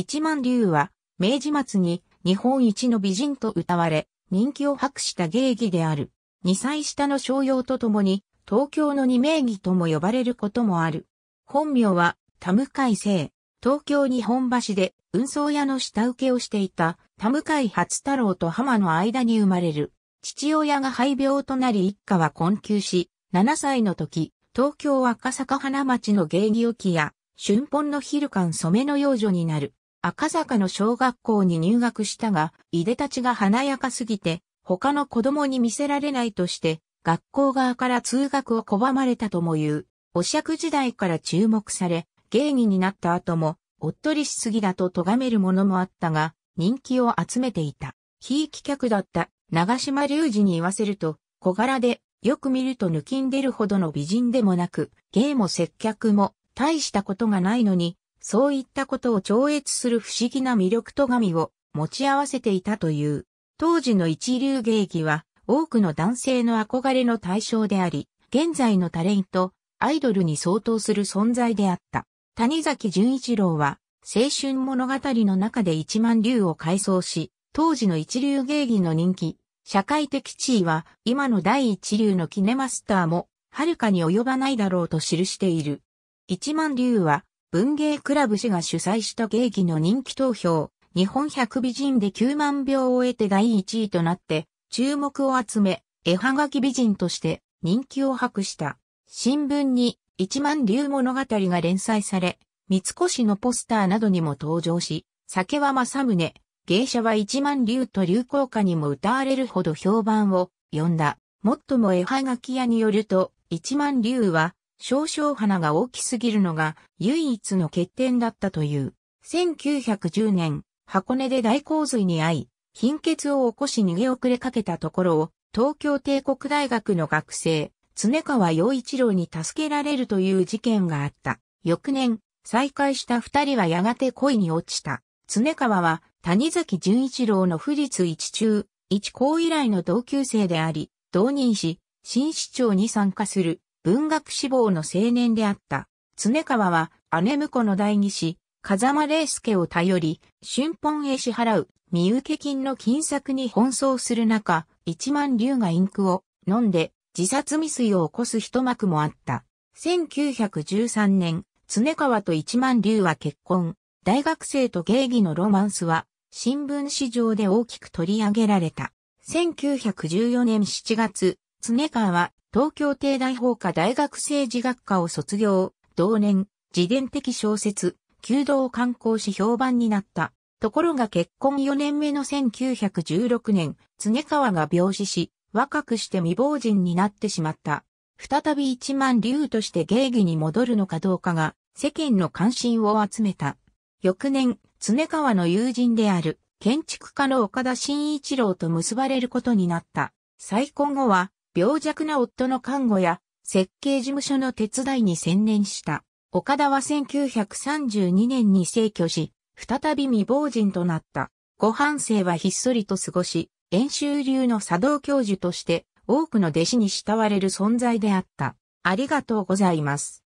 一万竜は、明治末に日本一の美人と歌われ、人気を博した芸妓である。二歳下の商用とともに、東京の二名義とも呼ばれることもある。本名は、田向海生。東京日本橋で運送屋の下請けをしていた田向海初太郎と浜の間に生まれる。父親が肺病となり一家は困窮し、七歳の時、東京赤坂花町の芸妓きや、春本の昼間染めの幼女になる。赤坂の小学校に入学したが、いでたちが華やかすぎて、他の子供に見せられないとして、学校側から通学を拒まれたとも言う、お釈時代から注目され、芸人になった後も、おっとりしすぎだと咎めるものもあったが、人気を集めていた。非棄客だった長島隆二に言わせると、小柄で、よく見ると抜きんでるほどの美人でもなく、芸も接客も、大したことがないのに、そういったことを超越する不思議な魅力と神を持ち合わせていたという。当時の一流芸妓は多くの男性の憧れの対象であり、現在のタレント、アイドルに相当する存在であった。谷崎潤一郎は青春物語の中で一万竜を改装し、当時の一流芸妓の人気、社会的地位は今の第一流のキネマスターもはるかに及ばないだろうと記している。一万竜は文芸クラブ氏が主催した芸妓の人気投票、日本百美人で9万票を得て第1位となって、注目を集め、絵はがき美人として人気を博した。新聞に一万流物語が連載され、三越のポスターなどにも登場し、酒は正宗、芸者は一万流と流行歌にも歌われるほど評判を呼んだ。もっとも絵はがき屋によると、一万流は、少々花が大きすぎるのが唯一の欠点だったという。1910年、箱根で大洪水に遭い、貧血を起こし逃げ遅れかけたところを、東京帝国大学の学生、常川陽一郎に助けられるという事件があった。翌年、再会した二人はやがて恋に落ちた。常川は、谷崎潤一郎の不立一中、一高以来の同級生であり、同任し、新市長に参加する。文学志望の青年であった。常川は姉婿の代議士、風間礼介を頼り、春本へ支払う、身請金の金策に奔走する中、一万竜がインクを飲んで自殺未遂を起こす一幕もあった。1913年、常川と一万竜は結婚。大学生と芸妓のロマンスは、新聞市場で大きく取り上げられた。1914年7月、常川は東京帝大法科大学政治学科を卒業、同年、自伝的小説、弓道を観光し評判になった。ところが結婚4年目の1916年、常川が病死し、若くして未亡人になってしまった。再び一万竜として芸妓に戻るのかどうかが世間の関心を集めた。翌年、常川の友人である建築家の岡田慎一郎と結ばれることになった。再婚後は病弱な夫の看護や設計事務所の手伝いに専念した。岡田は1932年に逝去し、再び未亡人となった。ご半生はひっそりと過ごし、演習流の茶道教授として多くの弟子に慕われる存在であった。ありがとうございます。